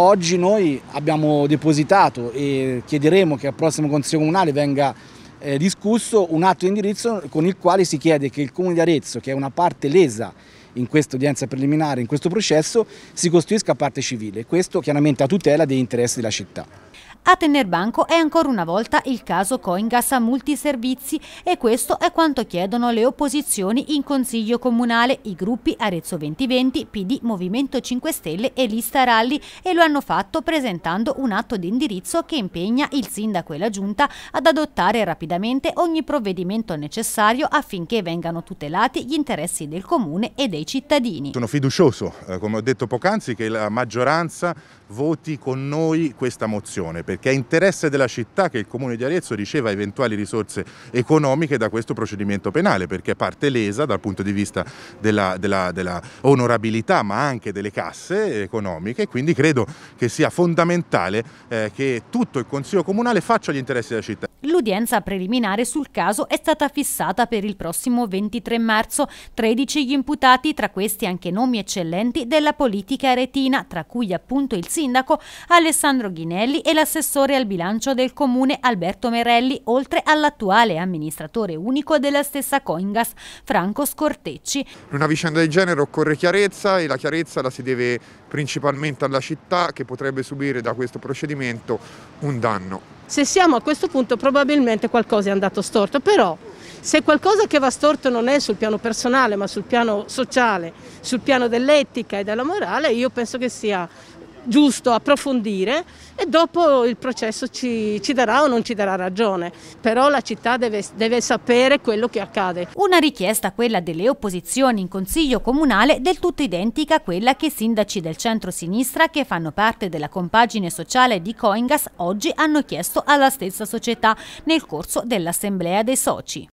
Oggi noi abbiamo depositato e chiederemo che al prossimo Consiglio Comunale venga eh, discusso un atto di indirizzo con il quale si chiede che il Comune di Arezzo, che è una parte lesa in questa udienza preliminare, in questo processo, si costituisca parte civile. Questo chiaramente a tutela degli interessi della città. A tener banco è ancora una volta il caso Coingas a multiservizi e questo è quanto chiedono le opposizioni in Consiglio Comunale, i gruppi Arezzo 2020, PD, Movimento 5 Stelle e Lista Ralli e lo hanno fatto presentando un atto di indirizzo che impegna il sindaco e la giunta ad adottare rapidamente ogni provvedimento necessario affinché vengano tutelati gli interessi del comune e dei cittadini. Sono fiducioso, eh, come ho detto poc'anzi, che la maggioranza voti con noi questa mozione perché è interesse della città che il Comune di Arezzo riceva eventuali risorse economiche da questo procedimento penale, perché parte lesa dal punto di vista della, della, della onorabilità ma anche delle casse economiche, quindi credo che sia fondamentale eh, che tutto il Consiglio Comunale faccia gli interessi della città. L'udienza preliminare sul caso è stata fissata per il prossimo 23 marzo. 13 gli imputati, tra questi anche nomi eccellenti della politica aretina, tra cui appunto il sindaco Alessandro Ghinelli e l'assessore assessore al bilancio del comune Alberto Merelli, oltre all'attuale amministratore unico della stessa Coingas, Franco Scortecci. In una vicenda del genere occorre chiarezza e la chiarezza la si deve principalmente alla città che potrebbe subire da questo procedimento un danno. Se siamo a questo punto probabilmente qualcosa è andato storto, però se qualcosa che va storto non è sul piano personale ma sul piano sociale, sul piano dell'etica e della morale, io penso che sia giusto approfondire e dopo il processo ci, ci darà o non ci darà ragione, però la città deve, deve sapere quello che accade. Una richiesta, quella delle opposizioni in Consiglio Comunale, del tutto identica a quella che i sindaci del centro-sinistra che fanno parte della compagine sociale di Coingas oggi hanno chiesto alla stessa società nel corso dell'assemblea dei soci.